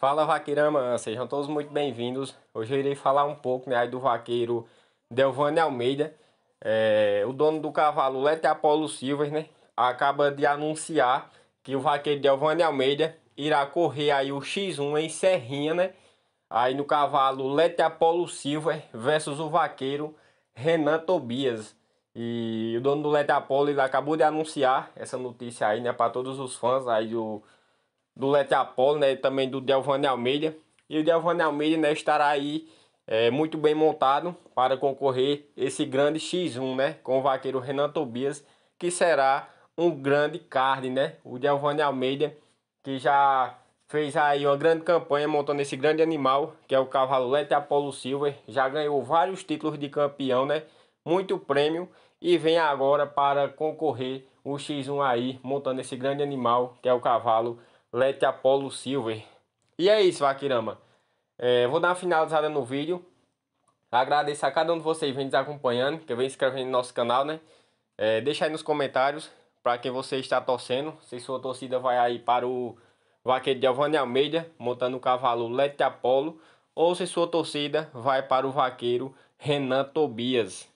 Fala Vaqueirama, sejam todos muito bem-vindos. Hoje eu irei falar um pouco né, do vaqueiro Delvane Almeida. É, o dono do cavalo Lete Apolo Silver, né, acaba de anunciar que o vaqueiro Delvane Almeida irá correr aí o X1 em Serrinha, né? Aí no cavalo Lete Apolo Silva versus o vaqueiro Renan Tobias. E o dono do Lete Apolo ele acabou de anunciar essa notícia aí, né, para todos os fãs aí do do Lete Apolo, né, também do Delvane Almeida. E o Delvane Almeida né, estará aí é, muito bem montado para concorrer esse grande X1 né, com o vaqueiro Renan Tobias, que será um grande card. Né? O Delvane Almeida, que já fez aí uma grande campanha montando esse grande animal, que é o cavalo Lete Apolo Silver, já ganhou vários títulos de campeão, né? Muito prêmio e vem agora para concorrer o X1 aí, montando esse grande animal, que é o cavalo Lete Apollo Silver. E é isso, Vaquirama. É, vou dar uma finalizada no vídeo. Agradeço a cada um de vocês que vem nos acompanhando, que vem se inscrevendo no nosso canal, né? É, deixa aí nos comentários para quem você está torcendo. Se sua torcida vai aí para o vaqueiro Giovanni Almeida, montando o cavalo Lete Apollo, ou se sua torcida vai para o vaqueiro Renan Tobias.